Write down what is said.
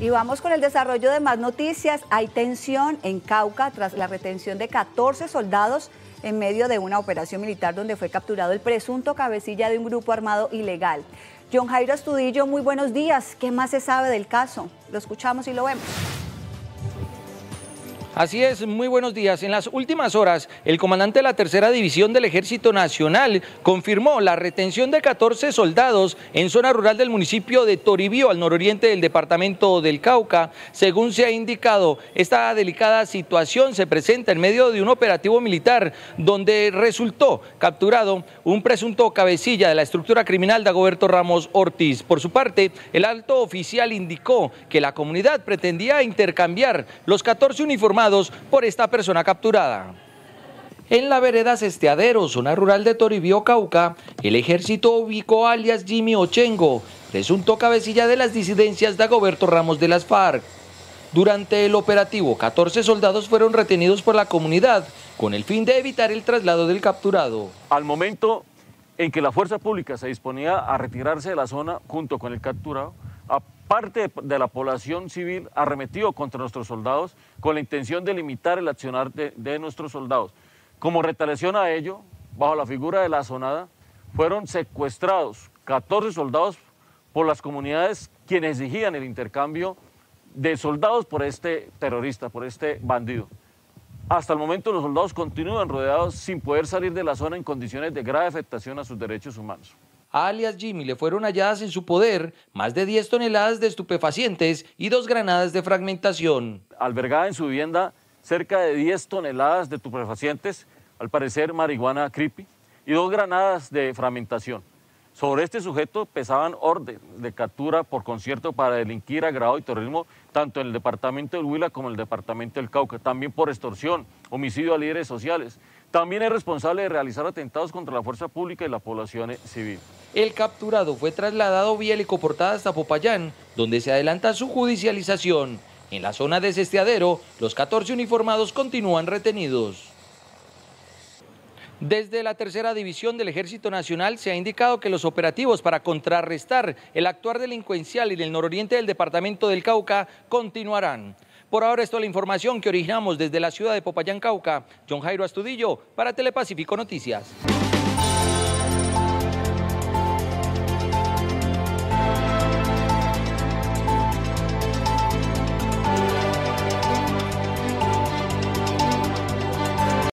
Y vamos con el desarrollo de más noticias. Hay tensión en Cauca tras la retención de 14 soldados en medio de una operación militar donde fue capturado el presunto cabecilla de un grupo armado ilegal. John Jairo Estudillo, muy buenos días. ¿Qué más se sabe del caso? Lo escuchamos y lo vemos. Así es, muy buenos días. En las últimas horas, el comandante de la Tercera División del Ejército Nacional confirmó la retención de 14 soldados en zona rural del municipio de Toribío, al nororiente del departamento del Cauca. Según se ha indicado, esta delicada situación se presenta en medio de un operativo militar donde resultó capturado un presunto cabecilla de la estructura criminal de Agoberto Ramos Ortiz. Por su parte, el alto oficial indicó que la comunidad pretendía intercambiar los 14 uniformados por esta persona capturada. En la vereda sesteadero zona rural de Toribio Cauca, el ejército ubicó alias Jimmy Ochengo, presunto cabecilla de las disidencias de Agoberto Ramos de las FARC. Durante el operativo, 14 soldados fueron retenidos por la comunidad con el fin de evitar el traslado del capturado. Al momento en que la fuerza pública se disponía a retirarse de la zona junto con el capturado, parte de la población civil arremetió contra nuestros soldados con la intención de limitar el accionar de, nuestros soldados. Como retaliación a ello, bajo la figura de la zonada, fueron secuestrados 14 soldados por las comunidades quienes exigían el intercambio de soldados por este terrorista, por este bandido. Hasta el momento los soldados continúan rodeados sin poder salir de la zona en condiciones de grave afectación a sus derechos humanos alias Jimmy le fueron halladas en su poder más de 10 toneladas de estupefacientes y dos granadas de fragmentación. Albergada en su vivienda cerca de 10 toneladas de estupefacientes, al parecer marihuana creepy, y dos granadas de fragmentación. Sobre este sujeto pesaban órdenes de captura por concierto para delinquir, agravado y terrorismo, tanto en el departamento de Huila como en el departamento del Cauca, también por extorsión, homicidio a líderes sociales, también es responsable de realizar atentados contra la fuerza pública y la población civil. El capturado fue trasladado vía helicoportada hasta Popayán, donde se adelanta su judicialización. En la zona de Sesteadero, los 14 uniformados continúan retenidos. Desde la tercera división del Ejército Nacional se ha indicado que los operativos para contrarrestar el actuar delincuencial en el nororiente del departamento del Cauca continuarán. Por ahora es toda la información que originamos desde la ciudad de Popayán, Cauca. John Jairo Astudillo para Telepacífico Noticias.